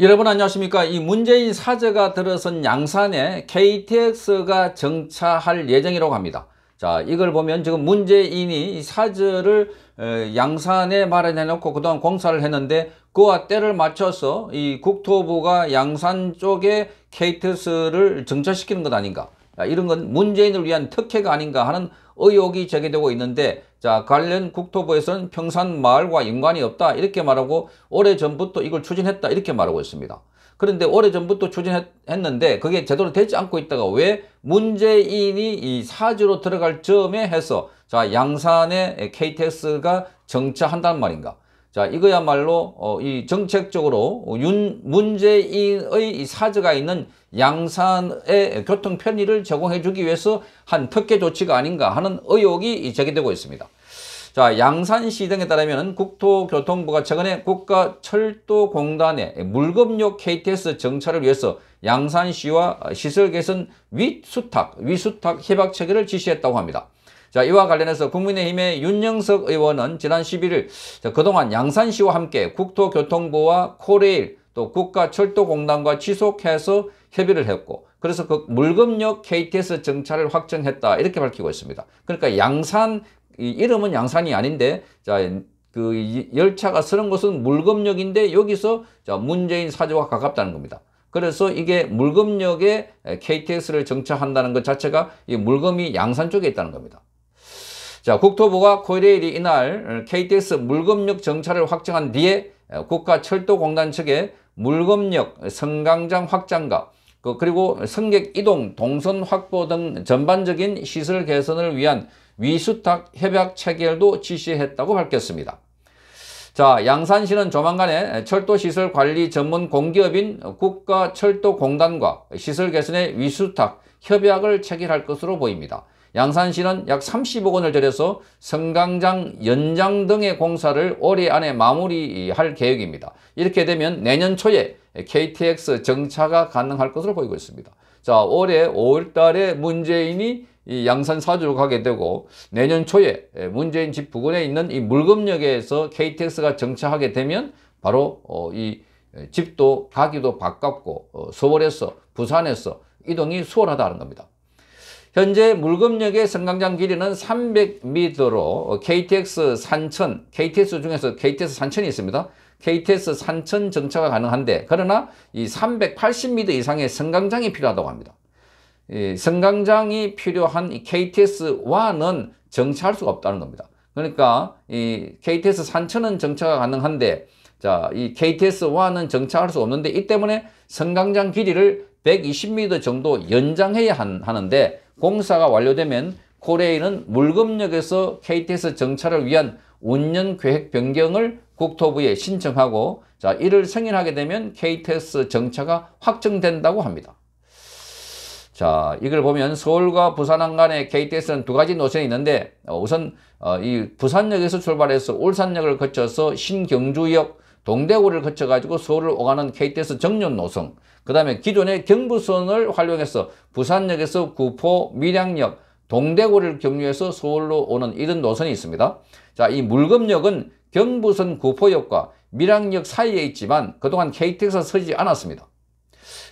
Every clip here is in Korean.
여러분 안녕하십니까 이 문재인 사제가 들어선 양산에 KTX가 정차할 예정이라고 합니다 자 이걸 보면 지금 문재인이 사제를 양산에 마련해 놓고 그동안 공사를 했는데 그와 때를 맞춰서 이 국토부가 양산 쪽에 KTX를 정차시키는 것 아닌가 이런 건 문재인을 위한 특혜가 아닌가 하는 의혹이 제기되고 있는데 자 관련 국토부에서는 평산 마을과 연관이 없다 이렇게 말하고 오래전부터 이걸 추진했다 이렇게 말하고 있습니다. 그런데 오래전부터 추진했는데 그게 제대로 되지 않고 있다가 왜 문재인이 이 사주로 들어갈 점에 해서 자 양산에 KTX가 정차한단 말인가 자 이거야말로 어, 이 정책적으로 윤 문재인의 이사주가 있는 양산의 교통 편의를 제공해 주기 위해서 한 특혜 조치가 아닌가 하는 의혹이 제기되고 있습니다. 자, 양산시 등에 따르면 국토교통부가 최근에 국가철도공단에 물급용 KTX 정차를 위해서 양산시와 시설 개선 위수탁, 위수탁 협약 체결을 지시했다고 합니다. 자, 이와 관련해서 국민의힘의 윤영석 의원은 지난 11일 자, 그동안 양산시와 함께 국토교통부와 코레일 또 국가철도공단과 지속해서 협의를 했고 그래서 그 물금역 KTX 정차를 확정했다 이렇게 밝히고 있습니다. 그러니까 양산 이 이름은 양산이 아닌데 자, 그 열차가 서는 곳은 물금역인데 여기서 자, 문재인 사저와 가깝다는 겁니다. 그래서 이게 물금역에 KTX를 정차한다는 것 자체가 이물금이 양산 쪽에 있다는 겁니다. 자, 국토부가 코레일이 이날 KTX 물금역 정차를 확정한 뒤에 국가철도공단 측에 물금역 성강장 확장과 그 그리고 승객 이동, 동선 확보 등 전반적인 시설 개선을 위한 위수탁 협약 체결도 지시했다고 밝혔습니다. 자, 양산시는 조만간에 철도시설 관리 전문 공기업인 국가철도공단과 시설 개선의 위수탁 협약을 체결할 것으로 보입니다. 양산시는 약 30억 원을 들여서 성강장 연장 등의 공사를 올해 안에 마무리할 계획입니다. 이렇게 되면 내년 초에 KTX 정차가 가능할 것으로 보이고 있습니다. 자, 올해 5월 달에 문재인이 이 양산 사주로 가게 되고 내년 초에 문재인 집 부근에 있는 이 물금역에서 KTX가 정차하게 되면 바로 어, 이 집도 가기도 바깝고 어, 서울에서 부산에서 이동이 수월하다는 겁니다. 현재 물금역의 승강장 길이는 300m로 KTX 산천, KTX 중에서 KTX 산천이 있습니다. KTX 산천 정차가 가능한데 그러나 이 380m 이상의 승강장이 필요하다고 합니다. 이 예, 성강장이 필요한 이 k t x 와는 정차할 수가 없다는 겁니다. 그러니까 이 KTX 산천은 정차가 가능한데 자, 이 k t x 와는 정차할 수 없는데 이 때문에 성강장 길이를 120m 정도 연장해야 하는데 공사가 완료되면 코레일은 물금역에서 KTX 정차를 위한 운영 계획 변경을 국토부에 신청하고 자 이를 승인하게 되면 KTX 정차가 확정된다고 합니다. 자, 이걸 보면 서울과 부산항 간의 KTX는 두 가지 노선이 있는데 어, 우선 어, 이 부산역에서 출발해서 울산역을 거쳐서 신경주역 동대구를 거쳐가지고 서울을 오가는 KTX 정년 노선 그 다음에 기존의 경부선을 활용해서 부산역에서 구포, 밀양역, 동대구를 경유해서 서울로 오는 이런 노선이 있습니다. 자, 이물금역은 경부선 구포역과 밀양역 사이에 있지만 그동안 KTX가 서지 않았습니다.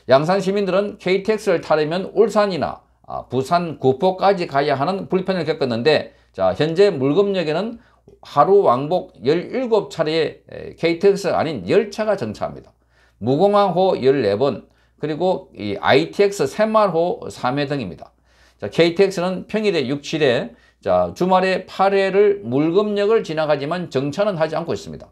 양산 시민들은 KTX를 타려면 울산이나 아, 부산, 구포까지 가야 하는 불편을 겪었는데 자 현재 물금역에는 하루 왕복 17차례의 KTX 아닌 열차가 정차합니다. 무공항호 14번, 그리고 이 ITX 새마호 3회 등입니다. 자, KTX는 평일에 6, 7회, 자, 주말에 8회를 물금역을 지나가지만 정차는 하지 않고 있습니다.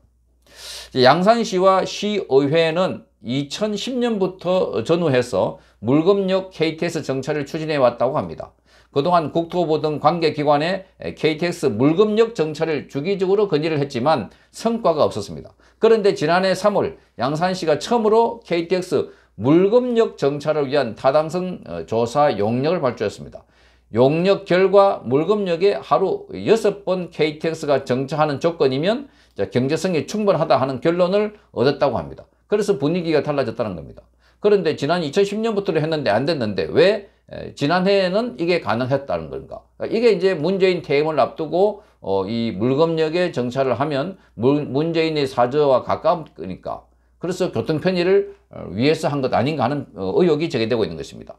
양산시와 시의회는 2010년부터 전후해서 물금역 KTX 정차를 추진해 왔다고 합니다. 그동안 국토부 등 관계기관에 KTX 물금역 정차를 주기적으로 건의를 했지만 성과가 없었습니다. 그런데 지난해 3월 양산시가 처음으로 KTX 물금역 정차를 위한 타당성 어, 조사 용역을 발주했습니다. 용역 결과 물금역에 하루 6번 KTX가 정차하는 조건이면 경제성이 충분하다 하는 결론을 얻었다고 합니다. 그래서 분위기가 달라졌다는 겁니다. 그런데 지난 2010년부터 했는데 안 됐는데 왜 지난해에는 이게 가능했다는 건가? 그러니까 이게 이제 문재인 퇴임을 앞두고 어, 이 물검역에 정차를 하면 문재인의 사저와 가까우니까 그래서 교통 편의를 어, 위해서 한 것 아닌가 하는 어, 의혹이 제기되고 있는 것입니다.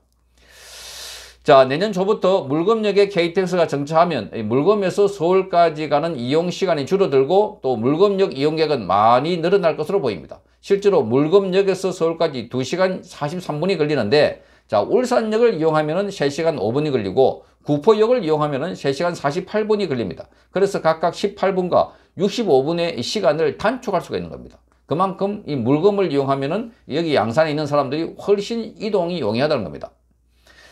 자 내년 초부터 물검역에 KTX가 정차하면 물검에서 서울까지 가는 이용 시간이 줄어들고 또 물검역 이용객은 많이 늘어날 것으로 보입니다. 실제로 물금역에서 서울까지 2시간 43분이 걸리는데 자 울산역을 이용하면 은 3시간 5분이 걸리고 구포역을 이용하면 은 3시간 48분이 걸립니다. 그래서 각각 18분과 65분의 시간을 단축할 수가 있는 겁니다. 그만큼 이물금을 이용하면 은 여기 양산에 있는 사람들이 훨씬 이동이 용이하다는 겁니다.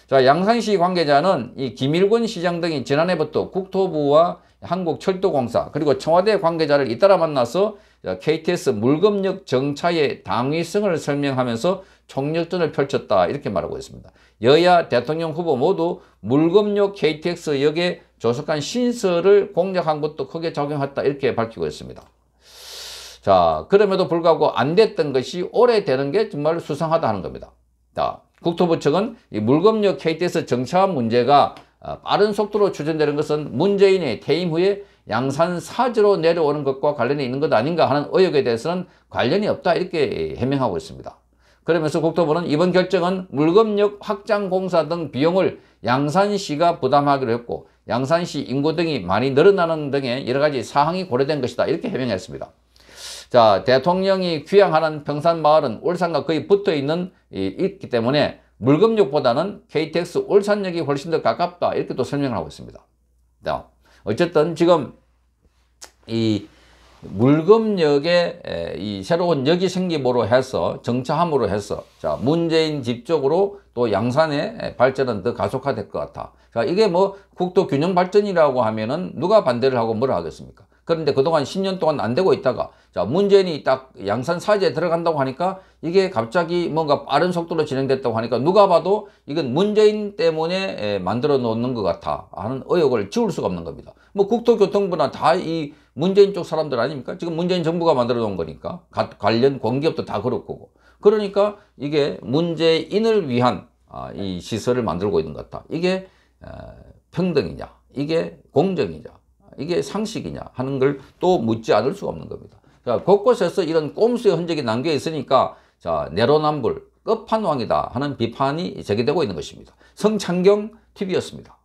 자, 양산시 관계자는 이 김일권 시장 등이 지난해부터 국토부와 한국철도공사 그리고 청와대 관계자를 잇따라 만나서 KTS 물금역 정차의 당위성을 설명하면서 총력전을 펼쳤다 이렇게 말하고 있습니다. 여야 대통령 후보 모두 물금역 KTX 역의 조속한 신설을 공략한 것도 크게 작용했다 이렇게 밝히고 있습니다. 자 그럼에도 불구하고 안 됐던 것이 오래되는 게 정말 수상하다는 하 겁니다. 자, 국토부 측은 이물금역 KTX 정차 문제가 아, 빠른 속도로 추진되는 것은 문재인의 퇴임 후에 양산 사지로 내려오는 것과 관련이 있는 것 아닌가 하는 의혹에 대해서는 관련이 없다 이렇게 해명하고 있습니다. 그러면서 국토부는 이번 결정은 물검역 확장 공사 등 비용을 양산시가 부담하기로 했고 양산시 인구 등이 많이 늘어나는 등의 여러 가지 사항이 고려된 것이다 이렇게 해명했습니다. 자 대통령이 귀향하는 평산마을은 울산과 거의 붙어있는 있기 때문에 물금역보다는 KTX 울산역이 훨씬 더 가깝다 이렇게 또 설명을 하고 있습니다. 자, 어쨌든 지금 이물금역에이 새로운 역이 생김으로 해서 정차함으로 해서 자 문재인 집 쪽으로 또 양산의 발전은 더 가속화될 것 같아. 자 이게 뭐 국토 균형 발전이라고 하면은 누가 반대를 하고 뭐라 하겠습니까? 그런데 그동안 10년 동안 안 되고 있다가 자 문재인이 딱 양산 사제에 들어간다고 하니까 이게 갑자기 뭔가 빠른 속도로 진행됐다고 하니까 누가 봐도 이건 문재인 때문에 만들어 놓는 것 같아 하는 의혹을 지울 수가 없는 겁니다. 뭐 국토교통부나 다이 문재인 쪽 사람들 아닙니까? 지금 문재인 정부가 만들어 놓은 거니까 가, 관련 공기업도 다 그렇고 그러니까 이게 문재인을 위한 아, 이 시설을 만들고 있는 것 같다. 이게 어, 평등이냐, 이게 공정이냐, 이게 상식이냐 하는 걸 또 묻지 않을 수가 없는 겁니다. 자, 곳곳에서 이런 꼼수의 흔적이 남겨 있으니까 자, 내로남불, 끝판왕이다 하는 비판이 제기되고 있는 것입니다. 성창경 TV였습니다.